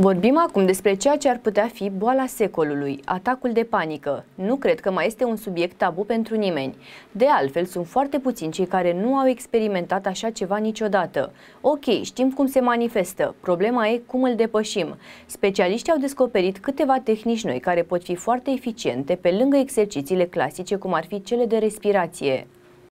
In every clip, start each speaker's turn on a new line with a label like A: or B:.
A: Vorbim acum despre ceea ce ar putea fi boala secolului, atacul de panică. Nu cred că mai este un subiect tabu pentru nimeni. De altfel, sunt foarte puțini cei care nu au experimentat așa ceva niciodată. Ok, știm cum se manifestă, problema e cum îl depășim. Specialiștii au descoperit câteva tehnici noi care pot fi foarte eficiente pe lângă exercițiile clasice cum ar fi cele de respirație.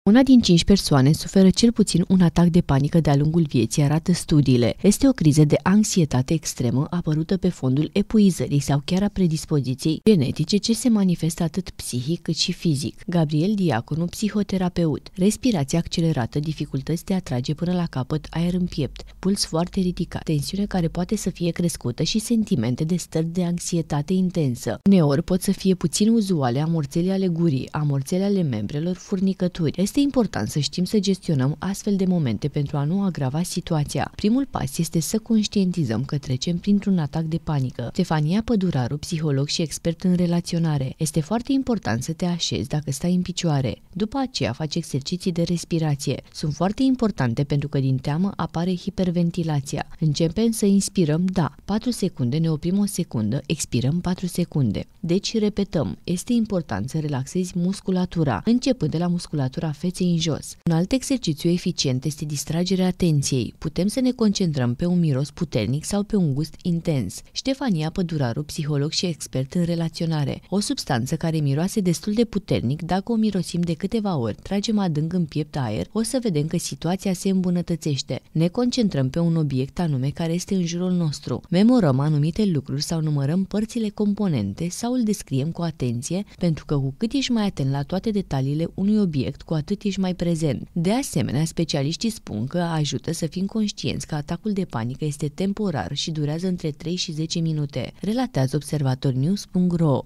A: Una din cinci persoane suferă cel puțin un atac de panică de-a lungul vieții, arată studiile. Este o criză de anxietate extremă apărută pe fondul epuizării sau chiar a predispoziției genetice ce se manifestă atât psihic cât și fizic. Gabriel Diaconu, psihoterapeut. Respirația accelerată, dificultăți de a trage până la capăt aer în piept, puls foarte ridicat, tensiune care poate să fie crescută și sentimente de stări de anxietate intensă. Uneori pot să fie puțin uzuale amorțele ale gurii, amorțele ale membrelor, furnicături. Este este important să știm să gestionăm astfel de momente pentru a nu agrava situația. Primul pas este să conștientizăm că trecem printr-un atac de panică. Stefania Păduraru, psiholog și expert în relaționare. Este foarte important să te așezi dacă stai în picioare. După aceea faci exerciții de respirație. Sunt foarte importante pentru că din teamă apare hiperventilația. Începem să inspirăm, da, 4 secunde, ne oprim o secundă, expirăm 4 secunde. Deci repetăm, este important să relaxezi musculatura, începând de la musculatura feței în jos. Un alt exercițiu eficient este distragerea atenției. Putem să ne concentrăm pe un miros puternic sau pe un gust intens. Ștefania Păduraru, psiholog și expert în relaționare. O substanță care miroase destul de puternic, dacă o mirosim de câteva ori, tragem adânc în piept aer, o să vedem că situația se îmbunătățește. Ne concentrăm pe un obiect anume care este în jurul nostru. Memorăm anumite lucruri sau numărăm părțile componente sau îl descriem cu atenție, pentru că cu cât ești mai atent la toate detaliile unui obiect, cu atât atât ești mai prezent. De asemenea, specialiștii spun că ajută să fim conștienți că atacul de panică este temporar și durează între 3 și 10 minute, relatează observatornews.ro.